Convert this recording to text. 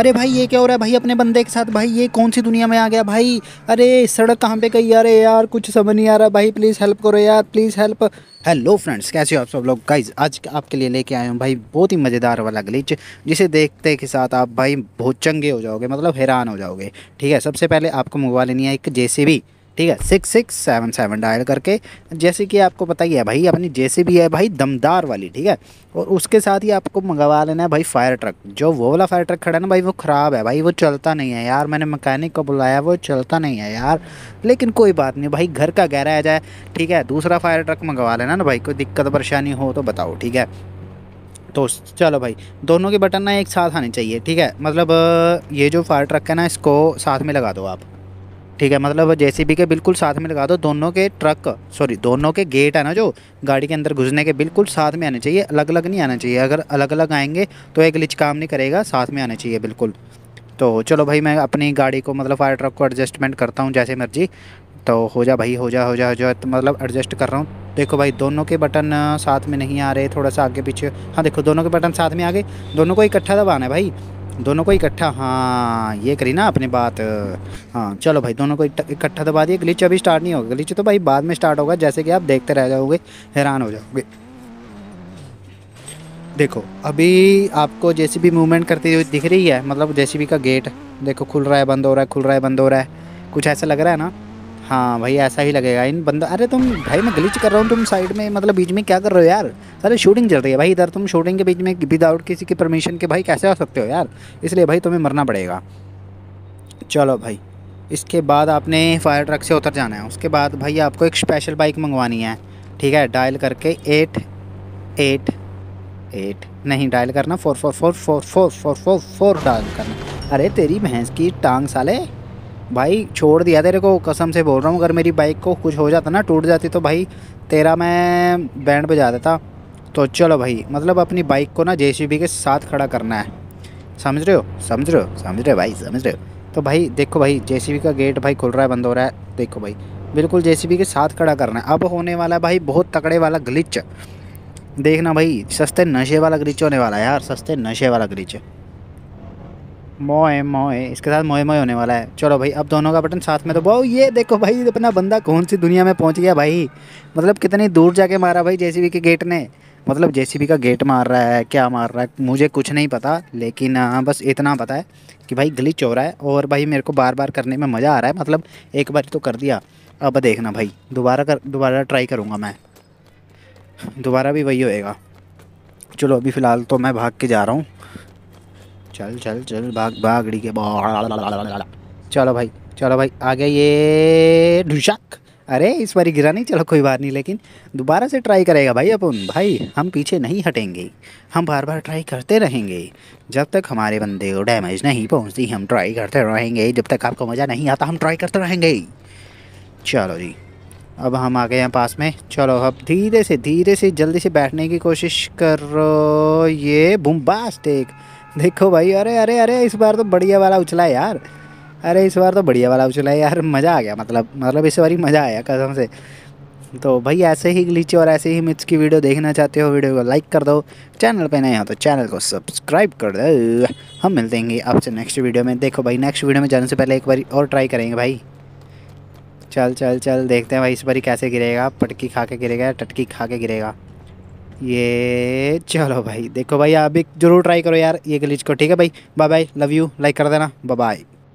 अरे भाई ये क्या हो रहा है भाई अपने बंदे के साथ भाई ये कौन सी दुनिया में आ गया भाई अरे सड़क कहाँ पे गई अरे यार कुछ समझ नहीं आ रहा भाई प्लीज़ हेल्प करो यार प्लीज़ हेल्प हेलो फ्रेंड्स कैसे हो आप सब लोग गाइज आज आपके लिए लेके आए हूँ भाई बहुत ही मज़ेदार वाला ग्लिच जिसे देखते के साथ आप भाई बहुत चंगे हो जाओगे मतलब हैरान हो जाओगे ठीक है सबसे पहले आपको मंगवा लेनी है एक जे ठीक है six six seven seven dial करके जैसे कि आपको पता ही है भाई अपनी जैसे भी है भाई दमदार वाली ठीक है और उसके साथ ही आपको मंगवा लेना है भाई फायर ट्रक जो वो वाला फायर ट्रक खड़ा है ना भाई वो ख़राब है भाई वो चलता नहीं है यार मैंने मकैनिक को बुलाया वो चलता नहीं है यार लेकिन कोई बात नहीं भाई घर का गहरा आ जाए ठीक है दूसरा फायर ट्रक मंगवा लेना ना भाई कोई दिक्कत परेशानी हो तो बताओ ठीक है तो चलो भाई दोनों के बटन ना एक साथ आने चाहिए ठीक है मतलब ये जो फायर ट्रक है ना इसको साथ में लगा दो आप ठीक है मतलब जेसीबी के बिल्कुल साथ में लगा दो दोनों के ट्रक सॉरी दोनों के गेट है ना जो गाड़ी के अंदर घुसने के बिल्कुल साथ में आने चाहिए अलग अलग नहीं आना चाहिए अगर अलग अलग आएंगे तो एक लिच काम नहीं करेगा साथ में आने चाहिए बिल्कुल तो चलो भाई मैं अपनी गाड़ी को मतलब फायर ट्रक को एडजस्टमेंट करता हूँ जैसे मर्जी तो हो जा भाई हो जा हो जा हो जा तो मतलब एडजस्ट कर रहा हूँ देखो भाई दोनों के बटन साथ में नहीं आ रहे थोड़ा सा आगे पीछे हाँ देखो दोनों के बटन साथ में आ गए दोनों को इकट्ठा दबाना है भाई दोनों को इकट्ठा हाँ ये करी ना अपनी बात हाँ चलो भाई दोनों को इकट्ठा दबा दिए ग्लिच अभी स्टार्ट नहीं होगा ग्लिच तो भाई बाद में स्टार्ट होगा जैसे कि आप देखते रह जाओगे हैरान हो जाओगे देखो अभी आपको जैसी भी मूवमेंट करती हुई दिख रही है मतलब जैसी का गेट देखो खुल रहा है बंद हो रहा है खुल रहा है बंद हो रहा है कुछ ऐसा लग रहा है ना हाँ भाई ऐसा ही लगेगा इन बंदा अरे तुम भाई मैं गलीच कर रहा हूँ तुम साइड में मतलब बीच में क्या कर रहे हो यार अरे शूटिंग चल रही है भाई इधर तुम शूटिंग के बीच में विदाउट किसी की परमिशन के भाई कैसे आ सकते हो यार इसलिए भाई तुम्हें मरना पड़ेगा चलो भाई इसके बाद आपने फायर ट्रक से उतर जाना है उसके बाद भाई आपको एक स्पेशल बाइक मंगवानी है ठीक है डायल करके एट एट एट नहीं डायल करना four four four four four four four four dial करना अरे तेरी भैंस की टांग साले भाई छोड़ दिया तेरे को कसम से बोल रहा हूँ अगर मेरी बाइक को कुछ हो जाता ना टूट जाती तो भाई तेरा मैं बैंड बजा देता तो चलो भाई मतलब अपनी बाइक को ना जे के साथ खड़ा करना है समझ रहे हो समझ रहे हो समझ रहे हो भाई समझ रहे हो तो भाई देखो भाई जे का गेट भाई खुल रहा है बंद हो रहा है देखो भाई बिल्कुल जे के साथ खड़ा करना है अब होने वाला भाई बहुत तकड़े वाला ग्लिच देखना भाई सस्ते नशे वाला ग्लिच होने वाला है यार सस्ते नशे वाला ग्लिच मोए मोए इसके साथ मोए मोए होने वाला है चलो भाई अब दोनों का बटन साथ में तो वो ये देखो भाई अपना बंदा कौन सी दुनिया में पहुंच गया भाई मतलब कितनी दूर जाके मारा भाई जेसीबी के गेट ने मतलब जेसीबी का गेट मार रहा है क्या मार रहा है मुझे कुछ नहीं पता लेकिन हाँ, बस इतना पता है कि भाई गली चोरा रहा है और भाई मेरे को बार बार करने में मज़ा आ रहा है मतलब एक बार तो कर दिया अब देखना भाई दोबारा कर दोबारा ट्राई करूँगा मैं दोबारा भी वही होएगा चलो अभी फ़िलहाल तो मैं भाग के जा रहा हूँ चल चल चल भाग भाग के चलो भाई चलो भाई आ गया ये ढुशक अरे इस बार गिरा नहीं चलो कोई बात नहीं लेकिन दोबारा से ट्राई करेगा भाई अपन भाई हम पीछे नहीं हटेंगे हम बार बार ट्राई करते रहेंगे जब तक हमारे बंदे को डैमेज नहीं पहुंचती हम ट्राई करते रहेंगे जब तक आपको मज़ा नहीं आता हम ट्राई करते रहेंगे चलो जी अब हम आ गए हैं पास में चलो अब धीरे से धीरे से जल्दी से बैठने की कोशिश करो ये बुम्बास्टिक देखो भाई अरे अरे अरे इस बार तो बढ़िया वाला उछला यार अरे इस बार तो बढ़िया वाला उछला यार मज़ा आ गया मतलब मतलब इस बार ही मज़ा आया कसम से तो भाई ऐसे ही ग्लिच और ऐसे ही मिथ्स की वीडियो देखना चाहते हो वीडियो को लाइक कर दो चैनल पे नए हो तो चैनल को सब्सक्राइब कर दो हम मिलते हैं आपसे नेक्स्ट वीडियो में देखो भाई नेक्स्ट वीडियो में जाने से पहले एक बार और ट्राई करेंगे भाई चल चल चल देखते हैं भाई इस बार कैसे गिरेगा पटकी खा के गिरेगा टटकी खा के गिरेगा ये चलो भाई देखो भाई आप भी जरूर ट्राई करो यार ये गलीज को ठीक है भाई bye bye love you like कर देना बाय